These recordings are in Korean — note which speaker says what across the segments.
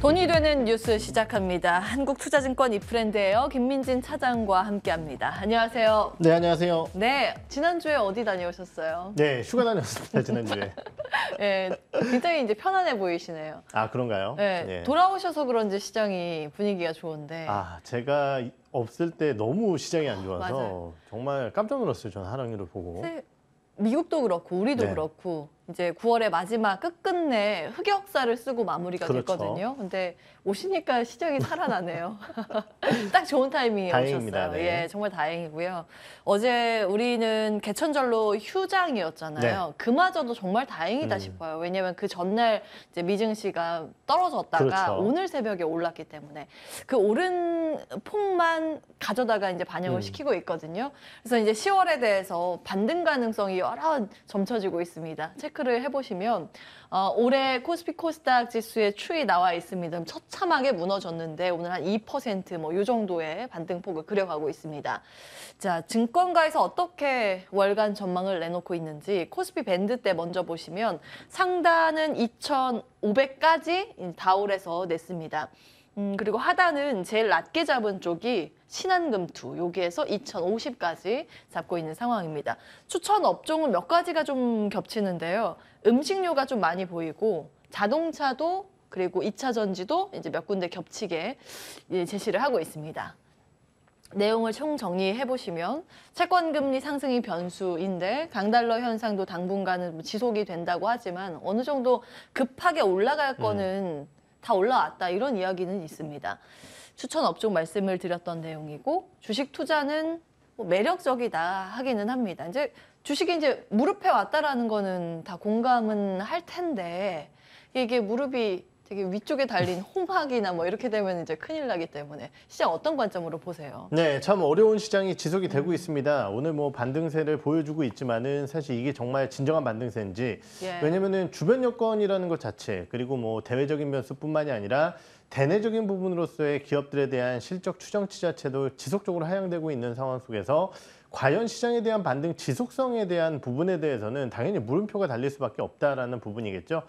Speaker 1: 돈이 되는 뉴스 시작합니다. 한국투자증권 이프랜드예요. 김민진 차장과 함께합니다. 안녕하세요.
Speaker 2: 네, 안녕하세요.
Speaker 1: 네, 지난주에 어디 다녀오셨어요? 네, 휴가
Speaker 2: 다녔습니다. 지난주에.
Speaker 1: 네, 굉장히 이제 편안해 보이시네요.
Speaker 2: 아, 그런가요? 네, 네,
Speaker 1: 돌아오셔서 그런지 시장이 분위기가 좋은데. 아,
Speaker 2: 제가 없을 때 너무 시장이 안 좋아서 어, 정말 깜짝 놀랐어요. 저는 하락률을 보고.
Speaker 1: 미국도 그렇고 우리도 네. 그렇고 이제 9월의 마지막 끝끝내 흑역사를 쓰고 마무리가 그렇죠. 됐거든요. 근데 오시니까 시장이 살아나네요. 딱 좋은 타이밍에 다행입니다. 오셨어요. 네. 예, 정말 다행이고요. 어제 우리는 개천절로 휴장이었잖아요. 네. 그마저도 정말 다행이다 음. 싶어요. 왜냐하면 그 전날 이제 미증 씨가 떨어졌다가 그렇죠. 오늘 새벽에 올랐기 때문에 그 오른 폭만 가져다가 이제 반영을 음. 시키고 있거든요. 그래서 이제 10월에 대해서 반등 가능성이 여러 아, 점쳐지고 있습니다. 체크 체크를 해보시면 어, 올해 코스피 코스닥 지수의 추이 나와 있습니다. 처참하게 무너졌는데 오늘 한 2%뭐 이 뭐 정도의 반등폭을 그려가고 있습니다. 자, 증권가에서 어떻게 월간 전망을 내놓고 있는지 코스피 밴드 때 먼저 보시면 상단은 2,500까지 다울에서 냈습니다. 음, 그리고 하단은 제일 낮게 잡은 쪽이 신한금투 여기에서 2050까지 잡고 있는 상황입니다. 추천 업종은 몇 가지가 좀 겹치는데요. 음식료가 좀 많이 보이고 자동차도 그리고 2차 전지도 이제 몇 군데 겹치게 예, 제시를 하고 있습니다. 내용을 총정리해 보시면 채권 금리 상승이 변수인데 강달러 현상도 당분간은 지속이 된다고 하지만 어느 정도 급하게 올라갈 음. 거는 음. 다 올라왔다 이런 이야기는 있습니다. 추천 업종 말씀을 드렸던 내용이고 주식 투자는 뭐 매력적이다 하기는 합니다. 이제 주식이 이제 무릎에 왔다라는 거는 다 공감은 할 텐데 이게 무릎이 되게 위쪽에 달린 홍학이나 뭐 이렇게 되면 이제 큰일 나기 때문에 시장 어떤 관점으로 보세요?
Speaker 2: 네, 참 어려운 시장이 지속이 되고 있습니다. 오늘 뭐 반등세를 보여주고 있지만은 사실 이게 정말 진정한 반등세인지 예. 왜냐면은 주변 여건이라는 것 자체 그리고 뭐 대외적인 변수뿐만이 아니라 대내적인 부분으로서의 기업들에 대한 실적 추정치 자체도 지속적으로 하향되고 있는 상황 속에서 과연 시장에 대한 반등 지속성에 대한 부분에 대해서는 당연히 물음표가 달릴 수밖에 없다라는 부분이겠죠.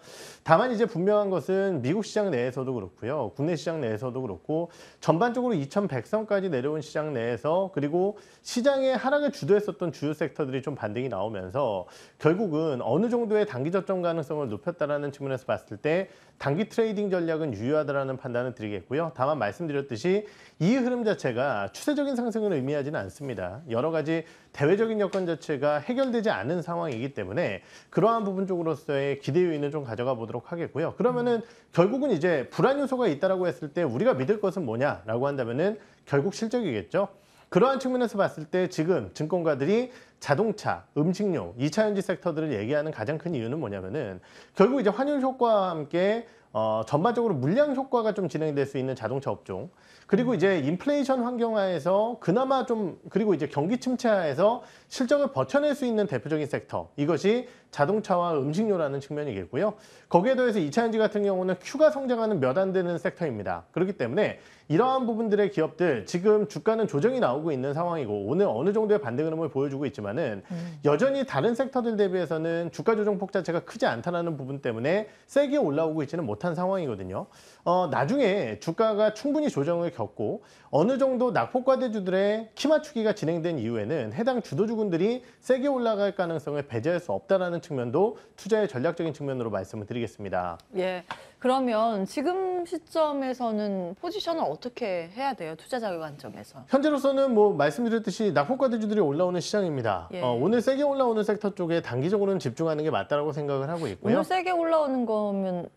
Speaker 2: 다만 이제 분명한 것은 미국 시장 내에서도 그렇고요. 국내 시장 내에서도 그렇고 전반적으로 2100선까지 내려온 시장 내에서 그리고 시장의 하락을 주도했었던 주요 섹터들이 좀 반등이 나오면서 결국은 어느 정도의 단기 저점 가능성을 높였다라는 측면에서 봤을 때 단기 트레이딩 전략은 유효하다라는 판단을 드리겠고요. 다만 말씀드렸듯이 이 흐름 자체가 추세적인 상승을 의미하지는 않습니다. 여러 가지 아직까지 대외적인 여건 자체가 해결되지 않은 상황이기 때문에 그러한 부분 쪽으로서의 기대 요인을 좀 가져가 보도록 하겠고요. 그러면은 결국은 이제 불안 요소가 있다라고 했을 때 우리가 믿을 것은 뭐냐라고 한다면은 결국 실적이겠죠. 그러한 측면에서 봤을 때 지금 증권가들이 자동차, 음식료, 2차전지 섹터들을 얘기하는 가장 큰 이유는 뭐냐면은 결국 이제 환율 효과와 함께 어, 전반적으로 물량 효과가 좀 진행될 수 있는 자동차 업종 그리고 음. 이제 인플레이션 환경하에서 그나마 좀 그리고 이제 경기 침체하에서 실적을 버텨낼 수 있는 대표적인 섹터 이것이 자동차와 음식료라는 측면이겠고요. 거기에 더해서 이차전지 같은 경우는 큐가 성장하는 몇 안 되는 섹터입니다. 그렇기 때문에 이러한 부분들의 기업들 지금 주가는 조정이 나오고 있는 상황이고 오늘 어느 정도의 반등 흐름을 보여주고 있지만은 음. 여전히 다른 섹터들 대비해서는 주가 조정 폭 자체가 크지 않다는 부분 때문에 세게 올라오고 있지는 못한 상황이거든요. 어, 나중에 주가가 충분히 조정을 겪고 어느 정도 낙폭과대주들의 키 맞추기가 진행된 이후에는 해당 주도주들 부분들이 세게 올라갈 가능성을 배제할 수 없다라는 측면도 투자의 전략적인 측면으로 말씀을 드리겠습니다.
Speaker 1: 예. 그러면 지금 시점에서는 포지션을 어떻게 해야 돼요? 투자자 관점에서.
Speaker 2: 현재로서는 뭐 말씀드렸듯이 낙폭과 대주들이 올라오는 시장입니다. 예. 어, 오늘 세게 올라오는 섹터 쪽에 단기적으로는 집중하는 게맞다고 생각을 하고 있고요. 오늘
Speaker 1: 세게 올라오는 거면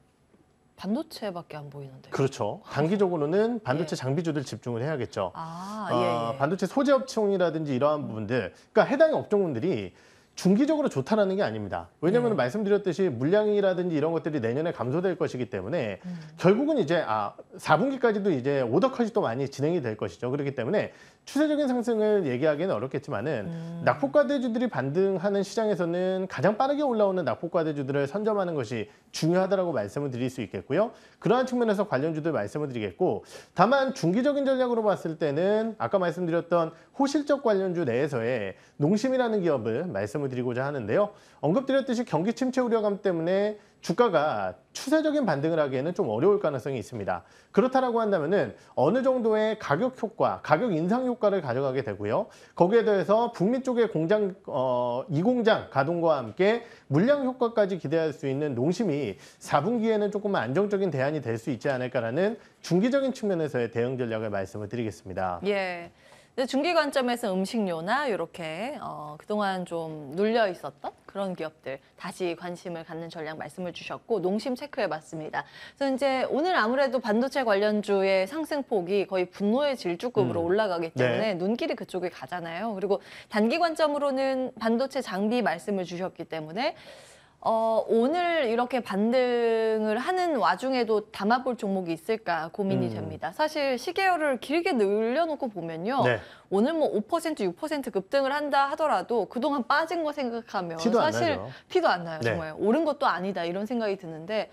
Speaker 1: 반도체밖에 안 보이는데.
Speaker 2: 그렇죠. 단기적으로는 예. 반도체 예. 장비주들 집중을 해야겠죠. 아, 아, 예, 예. 반도체 소재 업종이라든지 이러한 부분들, 그러니까 해당 업종들이 중기적으로 좋다라는 게 아닙니다. 왜냐하면 네. 예. 말씀드렸듯이 물량이라든지 이런 것들이 내년에 감소될 것이기 때문에 음. 결국은 이제 아 4분기까지도 이제 오더컷이 또 많이 진행이 될 것이죠. 그렇기 때문에 추세적인 상승을 얘기하기는 어렵겠지만은 음. 낙폭과대주들이 반등하는 시장에서는 가장 빠르게 올라오는 낙폭과대주들을 선점하는 것이 중요하다고 말씀을 드릴 수 있겠고요. 그러한 측면에서 관련주들 말씀을 드리겠고 다만 중기적인 전략으로 봤을 때는 아까 말씀드렸던 호실적 관련주 내에서의 농심이라는 기업을 말씀을 드리고자 하는데요. 언급드렸듯이 경기 침체 우려감 때문에 주가가 추세적인 반등을 하기에는 좀 어려울 가능성이 있습니다. 그렇다라고 한다면은 어느 정도의 가격 효과, 가격 인상 효과를 가져가게 되고요. 거기에 더해서 북미 쪽의 공장 어, 이 공장 가동과 함께 물량 효과까지 기대할 수 있는 농심이 4분기에는 조금 안정적인 대안이 될 수 있지 않을까라는 중기적인 측면에서의 대응 전략을 말씀을 드리겠습니다.
Speaker 1: 예. 중기 관점에서 음식료나 이렇게 어, 그동안 좀 눌려 있었던 그런 기업들 다시 관심을 갖는 전략 말씀을 주셨고 농심 체크해봤습니다. 그래서 이제 오늘 아무래도 반도체 관련주의 상승폭이 거의 분노의 질주급으로 음. 올라가기 네. 때문에 네. 눈길이 그쪽에 가잖아요. 그리고 단기 관점으로는 반도체 장비 말씀을 주셨기 때문에 어, 오늘 이렇게 반등을 하는 와중에도 담아볼 종목이 있을까 고민이 음. 됩니다. 사실 시계열을 길게 늘려놓고 보면요. 네. 오늘 뭐5% 6% 급등을 한다 하더라도 그동안 빠진 거 생각하면 티도 사실 안 티도 안 나요. 네. 정말 오른 것도 아니다 이런 생각이 드는데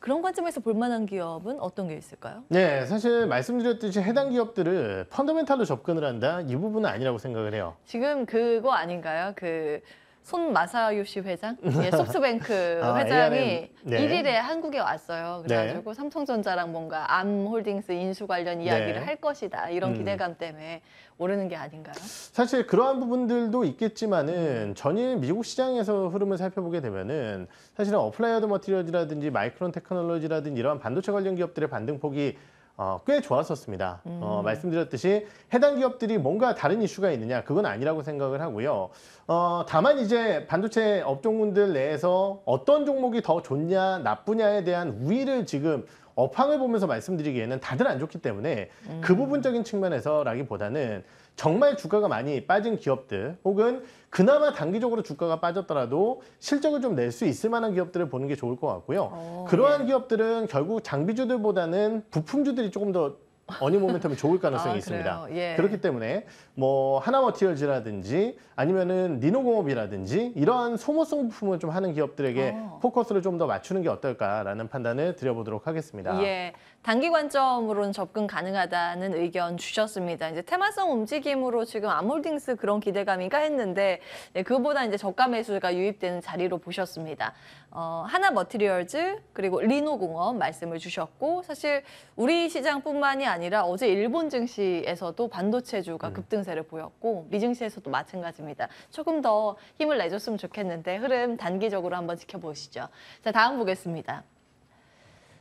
Speaker 1: 그런 관점에서 볼만한 기업은 어떤 게 있을까요?
Speaker 2: 네, 사실 말씀드렸듯이 해당 기업들을 펀더멘탈로 접근을 한다 이 부분은 아니라고 생각을 해요.
Speaker 1: 지금 그거 아닌가요? 그 손마사유시 회장, 예, 소프트뱅크 아, 회장이 네. 1일에 한국에 왔어요. 그래가지고 네. 삼성전자랑 뭔가 암홀딩스 인수 관련 네. 이야기를 네. 할 것이다 이런 음. 기대감 음. 때문에 오르는 게 아닌가요?
Speaker 2: 사실 그러한 부분들도 있겠지만은 음. 전일 미국 시장에서 흐름을 살펴보게 되면은 사실은 어플라이어드 머티리얼이라든지 마이크론 테크놀로지라든지 이러한 반도체 관련 기업들의 반등폭이 어, 꽤 좋았었습니다. 어, 음. 어, 말씀드렸듯이 해당 기업들이 뭔가 다른 이슈가 있느냐 그건 아니라고 생각을 하고요. 어, 다만 이제 반도체 업종군들 내에서 어떤 종목이 더 좋냐 나쁘냐에 대한 우위를 지금 업황을 보면서 말씀드리기에는 다들 안 좋기 때문에 음. 그 부분적인 측면에서라기보다는 정말 주가가 많이 빠진 기업들 혹은 그나마 단기적으로 주가가 빠졌더라도 실적을 좀 낼 수 있을 만한 기업들을 보는 게 좋을 것 같고요. 오, 어, 그러한 네. 기업들은 결국 장비주들보다는 부품주들이 조금 더 어니 모멘텀이 좋을 가능성이 아, 있습니다. 예. 그렇기 때문에 뭐 하나머티얼즈라든지 아니면은 리노공업이라든지 이러한 소모성 부품을 좀 하는 기업들에게 어. 포커스를 좀 더 맞추는 게 어떨까라는 판단을 드려보도록 하겠습니다. 예.
Speaker 1: 단기 관점으로는 접근 가능하다는 의견 주셨습니다. 이제 테마성 움직임으로 지금 암홀딩스 그런 기대감이가 했는데 예, 그보다 이제 저가 매수가 유입되는 자리로 보셨습니다. 어, 하나 머티리얼즈 그리고 리노공업 말씀을 주셨고 사실 우리 시장뿐만이 아니라 어제 일본 증시에서도 반도체주가 음. 급등세를 보였고 미증시에서도 마찬가지입니다. 조금 더 힘을 내줬으면 좋겠는데 흐름 단기적으로 한번 지켜보시죠. 자 다음 보겠습니다.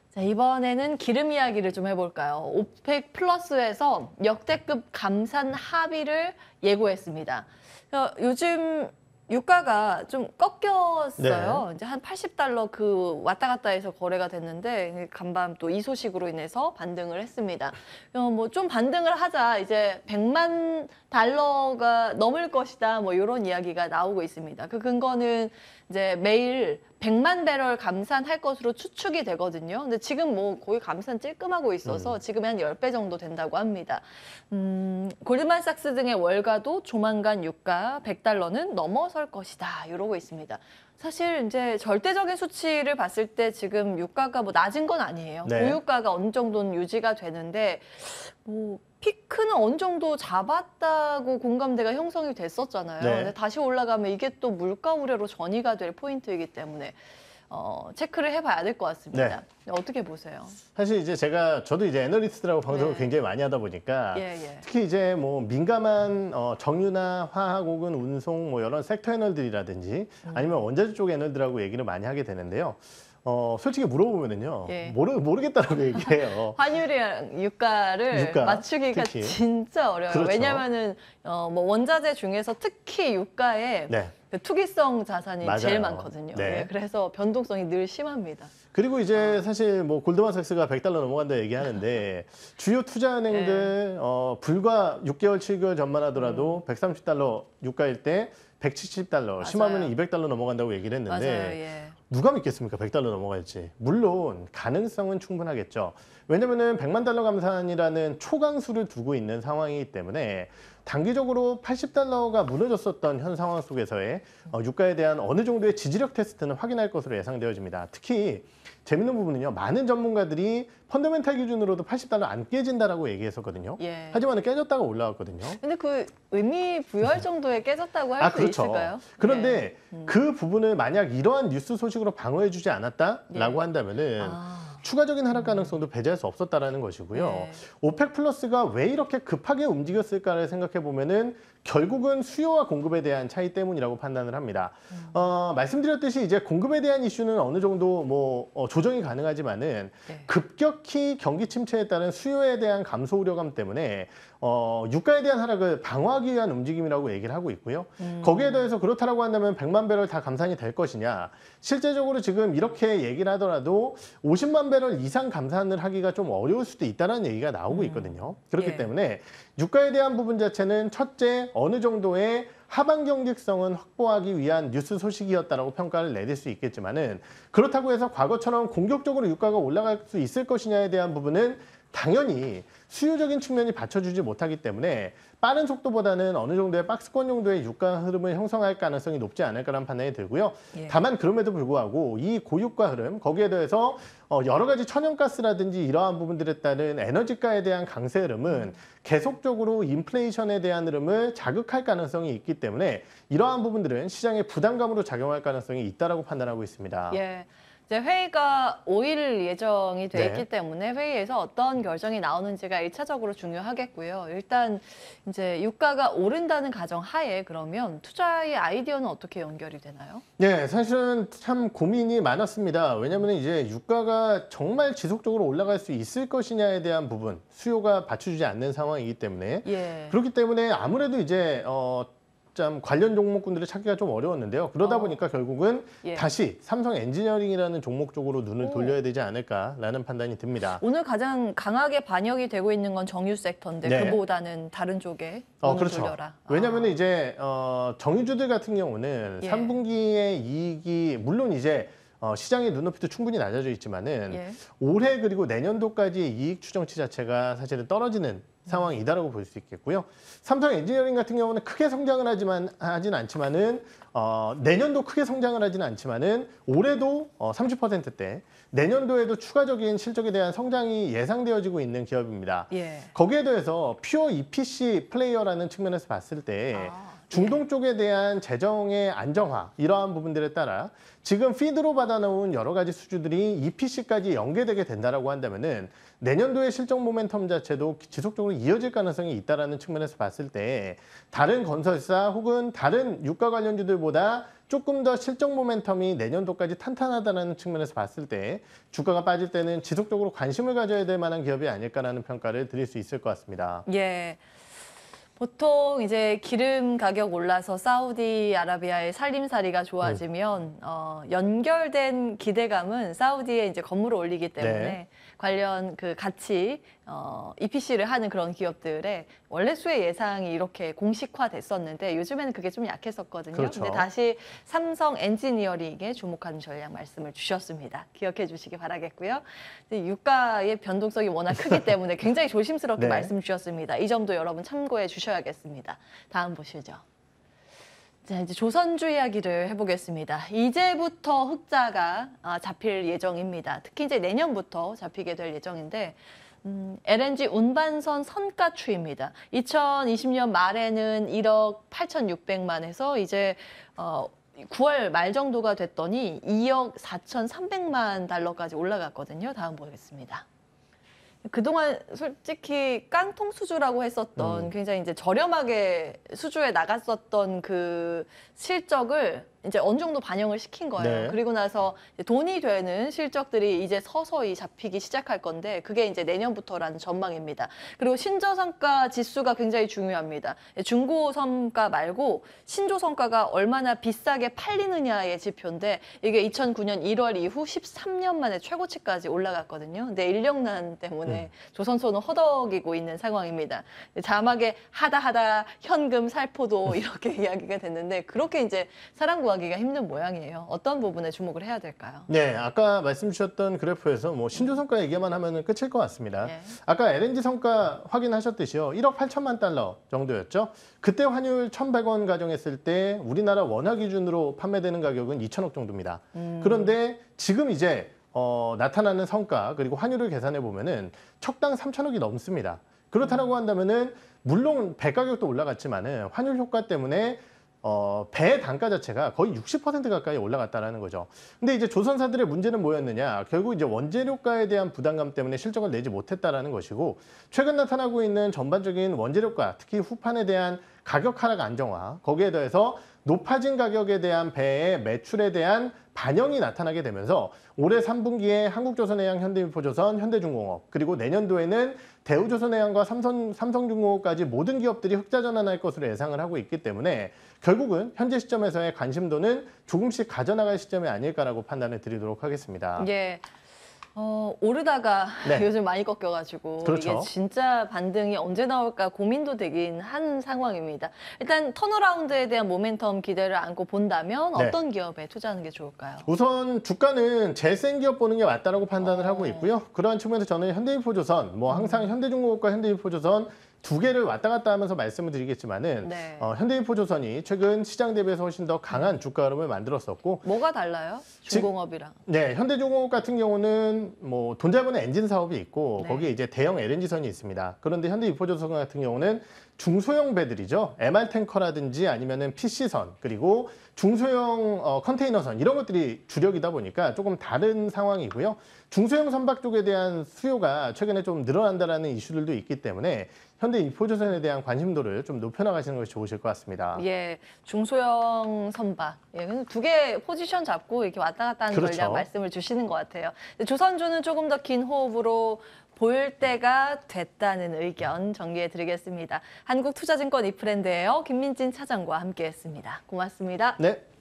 Speaker 1: 자, 이번에는 기름 이야기를 좀 해볼까요? 오펙 플러스에서 역대급 감산 합의를 예고했습니다. 어, 요즘 유가가 좀 꺾였어요. 네. 이제 한 80달러 그 왔다 갔다 해서 거래가 됐는데 간밤 또 이 소식으로 인해서 반등을 했습니다. 어, 뭐좀 반등을 하자 이제 100만 달러가 넘을 것이다 뭐 이런 이야기가 나오고 있습니다. 그 근거는 이제 매일 100만 배럴 감산할 것으로 추측이 되거든요. 근데 지금 뭐 거의 감산 찔끔하고 있어서 음. 지금 한 10배 정도 된다고 합니다. 음, 골드만삭스 등의 월가도 조만간 유가 100달러는 넘어설 것이다. 이러고 있습니다. 사실 이제 절대적인 수치를 봤을 때 지금 유가가 뭐 낮은 건 아니에요. 네. 고유가가 어느 정도는 유지가 되는데 뭐 피크는 어느 정도 잡았다고 공감대가 형성이 됐었잖아요. 네. 근데 다시 올라가면 이게 또 물가 우려로 전이가 될 포인트이기 때문에 어, 체크를 해봐야 될 것 같습니다. 네. 어떻게 보세요?
Speaker 2: 사실 이제 제가 저도 이제 애널리스트라고 네. 방송을 네. 굉장히 많이 하다 보니까 예, 예. 특히 이제 뭐 민감한 어, 정유나 화학 혹은 운송 뭐 이런 섹터 애널들이라든지 음. 아니면 원자재 쪽 애널들하고 얘기를 많이 하게 되는데요. 어, 솔직히 물어보면은요. 예. 모르, 모르겠다라고 얘기해요.
Speaker 1: 환율이랑 유가를 유가, 맞추기가 특히. 진짜 어려워요. 그렇죠. 왜냐면은, 어, 뭐 원자재 중에서 특히 유가에 네. 그 투기성 자산이 맞아요. 제일 많거든요. 네. 네, 그래서 변동성이 늘 심합니다.
Speaker 2: 그리고 이제 아. 사실 뭐 골드만삭스가 100달러 넘어간다 얘기하는데 주요 투자은행들 네. 예. 어, 불과 6개월, 7개월 전만 하더라도 음. 130달러 유가일 때 170달러, 심하면 200달러 넘어간다고 얘기를 했는데 맞아요, 예. 누가 믿겠습니까? 100달러 넘어갈지. 물론 가능성은 충분하겠죠. 왜냐면은 100만 달러 감산이라는 초강수를 두고 있는 상황이기 때문에 단기적으로 80달러가 무너졌었던 현 상황 속에서의 어, 유가에 대한 어느 정도의 지지력 테스트는 확인할 것으로 예상되어집니다. 특히 재밌는 부분은요. 많은 전문가들이 펀더멘탈 기준으로도 80달러 안 깨진다라고 얘기했었거든요. 예. 하지만 깨졌다가 올라왔거든요.
Speaker 1: 근데 그 의미 부여할 정도의 깨졌다고 할수 아, 그렇죠. 있을까요?
Speaker 2: 그런데 예. 그 부분을 만약 이러한 뉴스 소식으로 방어해주지 않았다라고 예. 한다면은. 아. 추가적인 하락 가능성도 배제할 수 없었다라는 것이고요. 네. 오펙 플러스가 왜 이렇게 급하게 움직였을까를 생각해 보면은 결국은 수요와 공급에 대한 차이 때문이라고 판단을 합니다. 음. 어, 말씀드렸듯이 이제 공급에 대한 이슈는 어느 정도 뭐 어, 조정이 가능하지만은 네. 급격히 경기 침체에 따른 수요에 대한 감소 우려감 때문에 어, 유가에 대한 하락을 방어하기 위한 움직임이라고 얘기를 하고 있고요. 음. 거기에 대해서 그렇다라고 한다면 100만 배럴 다 감산이 될 것이냐? 실제적으로 지금 이렇게 얘기를 하더라도 50만 배럴 이상 감산을 하기가 좀 어려울 수도 있다는 얘기가 나오고 음. 있거든요. 그렇기 예. 때문에 유가에 대한 부분 자체는 첫째 어느 정도의 하반 경직성은 확보하기 위한 뉴스 소식이었다라고 평가를 내릴 수 있겠지만은 그렇다고 해서 과거처럼 공격적으로 유가가 올라갈 수 있을 것이냐에 대한 부분은 당연히 수요적인 측면이 받쳐주지 못하기 때문에 빠른 속도보다는 어느 정도의 박스권 용도의 유가 흐름을 형성할 가능성이 높지 않을까라는 판단이 들고요. 예. 다만 그럼에도 불구하고 이 고유가 흐름 거기에 대해서 어, 여러 가지 천연가스라든지 이러한 부분들에 따른 에너지가에 대한 강세 흐름은 계속적으로 인플레이션에 대한 흐름을 자극할 가능성이 있기 때문에 이러한 부분들은 시장의 부담감으로 작용할 가능성이 있다고 판단하고 있습니다. 예.
Speaker 1: 이제 회의가 5일 예정이 돼 네. 있기 때문에 회의에서 어떤 결정이 나오는지가 1차적으로 중요하겠고요. 일단 이제 유가가 오른다는 가정 하에 그러면 투자의 아이디어는 어떻게 연결이 되나요?
Speaker 2: 네, 사실은 참 고민이 많았습니다. 왜냐하면 이제 유가가 정말 지속적으로 올라갈 수 있을 것이냐에 대한 부분 수요가 받쳐주지 않는 상황이기 때문에 예. 그렇기 때문에 아무래도 이제 어. 참 관련 종목군들을 찾기가 좀 어려웠는데요. 그러다 어. 보니까 결국은 예. 다시 삼성 엔지니어링이라는 종목 쪽으로 눈을 오. 돌려야 되지 않을까라는 판단이 듭니다.
Speaker 1: 오늘 가장 강하게 반영이 되고 있는 건 정유 섹터인데 네. 그보다는 다른 쪽에 어, 그렇죠. 돌려라.
Speaker 2: 왜냐하면 아. 이제 어, 정유주들 같은 경우는 예. 3분기의 이익이 물론 이제 어, 시장의 눈높이도 충분히 낮아져 있지만은 예. 올해 그리고 내년도까지의 이익 추정치 자체가 사실은 떨어지는 상황이다라고 볼 수 있겠고요. 삼성 엔지니어링 같은 경우는 크게 성장을 하지만 하진 않지만은 어, 내년도 크게 성장을 하지는 않지만은 올해도 어, 30%대, 내년도에도 추가적인 실적에 대한 성장이 예상되어지고 있는 기업입니다. 예. 거기에 더해서 퓨어 EPC 플레이어라는 측면에서 봤을 때 아. 중동 쪽에 대한 재정의 안정화 이러한 부분들에 따라 지금 피드로 받아놓은 여러 가지 수주들이 EPC까지 연계되게 된다라고 한다면은 내년도의 실적 모멘텀 자체도 지속적으로 이어질 가능성이 있다라는 측면에서 봤을 때 다른 건설사 혹은 다른 유가 관련주들보다 조금 더 실적 모멘텀이 내년도까지 탄탄하다는 측면에서 봤을 때 주가가 빠질 때는 지속적으로 관심을 가져야 될 만한 기업이 아닐까라는 평가를 드릴 수 있을 것 같습니다.
Speaker 1: 예. 보통 이제 기름 가격 올라서 사우디아라비아의 살림살이가 음. 좋아지면 음. 어, 연결된 기대감은 사우디에 이제 건물을 올리기 때문에 네. 관련 그 가치 어, EPC를 하는 그런 기업들의 원래 수의 예상이 이렇게 공식화됐었는데 요즘에는 그게 좀 약했었거든요. 그렇 근데 다시 삼성 엔지니어링에 주목하는 전략 말씀을 주셨습니다. 기억해 주시기 바라겠고요. 유가의 변동성이 워낙 크기 때문에 굉장히 조심스럽게 네. 말씀 주셨습니다. 이 점도 여러분 참고해 주셔야겠습니다. 다음 보시죠. 자 이제 조선주 이야기를 해보겠습니다. 이제부터 흑자가 아, 잡힐 예정입니다. 특히 이제 내년부터 잡히게 될 예정인데 음, LNG 운반선 선가추입니다. 2020년 말에는 1억 8,600만에서 이제 어, 9월 말 정도가 됐더니 2억 4,300만 달러까지 올라갔거든요. 다음 보겠습니다. 그동안 솔직히 깡통 수주라고 했었던 음. 굉장히 이제 저렴하게 수주에 나갔었던 그 실적을 이제 어느 정도 반영을 시킨 거예요. 네. 그리고 나서 돈이 되는 실적들이 이제 서서히 잡히기 시작할 건데 그게 이제 내년부터라는 전망입니다. 그리고 신저성과 지수가 굉장히 중요합니다. 예, 중고성과 말고 신조성과가 얼마나 비싸게 팔리느냐의 지표인데 이게 2009년 1월 이후 13년 만에 최고치까지 올라갔거든요. 근데 인력난 때문에 음. 조선소는 허덕이고 있는 상황입니다. 예, 자막에 하다 하다 현금 살포도 이렇게 이야기가 됐는데 그렇게 이제 사람과 구하기가 힘든 모양이에요. 어떤 부분에 주목을 해야 될까요?
Speaker 2: 네, 아까 말씀 주셨던 그래프에서 뭐 신조 성과 얘기만 하면 끝일 것 같습니다. 예. 아까 LNG 성과 확인하셨듯이요. 1억 8천만 달러 정도였죠. 그때 환율 1,100원 가정했을 때 우리나라 원화 기준으로 판매되는 가격은 2천억 정도입니다. 음. 그런데 지금 이제 어, 나타나는 성과 그리고 환율을 계산해 보면은 척당 3천억이 넘습니다. 그렇다고 한다면은 물론 배 가격도 올라갔지만은 환율 효과 때문에 어, 배 단가 자체가 거의 60% 가까이 올라갔다는 거죠. 근데 이제 조선사들의 문제는 뭐였느냐? 결국 이제 원재료가에 대한 부담감 때문에 실적을 내지 못했다라는 것이고 최근 나타나고 있는 전반적인 원재료가 특히 후판에 대한 가격 하락 안정화 거기에 더해서 높아진 가격에 대한 배의 매출에 대한 반영이 나타나게 되면서 올해 3분기에 한국조선해양, 현대미포조선, 현대중공업 그리고 내년도에는 대우조선해양과 삼성, 삼성중공업까지 모든 기업들이 흑자 전환할 것으로 예상을 하고 있기 때문에 결국은 현재 시점에서의 관심도는 조금씩 가져나갈 시점이 아닐까라고 판단을 드리도록 하겠습니다.
Speaker 1: 예. 어, 오르다가 네. 요즘 많이 꺾여가지고 그렇죠. 이게 진짜 반등이 언제 나올까 고민도 되긴 한 상황입니다. 일단 턴어라운드에 대한 모멘텀 기대를 안고 본다면 네. 어떤 기업에 투자하는 게 좋을까요?
Speaker 2: 우선 주가는 재생 기업 보는 게맞다고 판단을 어... 하고 있고요. 그러한 측면에서 저는 현대인포조선, 뭐 음. 항상 현대중공업과 현대인포조선 두 개를 왔다 갔다 하면서 말씀을 드리겠지만은 네. 어, 현대인포조선이 최근 시장 대비해서 훨씬 더 강한 주가 흐름을 만들었었고
Speaker 1: 뭐가 달라요? 중공업이랑.
Speaker 2: 즉, 네, 현대중공업 같은 경우는 뭐돈 잘 버는 엔진 사업이 있고 네. 거기에 이제 대형 LNG선이 있습니다. 그런데 현대인포조선 같은 경우는 중소형 배들이죠. MR 탱커라든지 아니면은 PC선 그리고 중소형 어, 컨테이너선 이런 것들이 주력이다 보니까 조금 다른 상황이고요. 중소형 선박 쪽에 대한 수요가 최근에 좀 늘어난다라는 이슈들도 있기 때문에 현대 인포조선에 대한 관심도를 좀 높여나가시는 것이 좋으실 것 같습니다.
Speaker 1: 예, 중소형 선박. 예, 두개 포지션 잡고 이렇게 왔다 갔다 하는 그렇죠. 전 말씀을 주시는 것 같아요. 조선주는 조금 더 긴 호흡으로 볼 때가 됐다는 의견 정리해 드리겠습니다. 한국투자증권 이프랜드예요. 김민진 차장과 함께했습니다. 고맙습니다.
Speaker 2: 네,